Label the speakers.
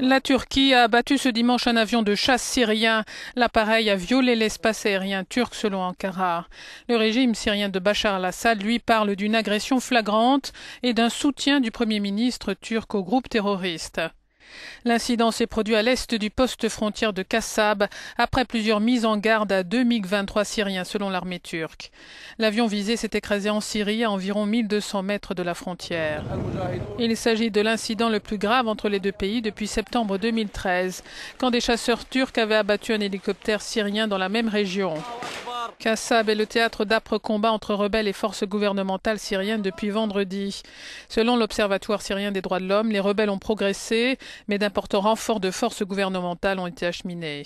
Speaker 1: La
Speaker 2: Turquie a abattu ce dimanche un avion de chasse syrien. L'appareil a violé l'espace aérien turc selon Ankara. Le régime syrien de Bachar al-Assad lui parle d'une agression flagrante et d'un soutien du Premier ministre turc au groupe terroriste. L'incident s'est produit à l'est du poste frontière de Kassab après plusieurs mises en garde à deux MiG-23 syriens selon l'armée turque. L'avion visé s'est écrasé en Syrie à environ 1200 mètres de la frontière. Il s'agit de l'incident le plus grave entre les deux pays depuis septembre 2013 quand des chasseurs turcs avaient abattu un hélicoptère syrien dans la même région. Kassab est le théâtre d'âpres combats entre rebelles et forces gouvernementales syriennes depuis vendredi. Selon l'Observatoire syrien des droits de l'homme, les rebelles ont progressé, mais d'importants renforts de forces gouvernementales ont été acheminés.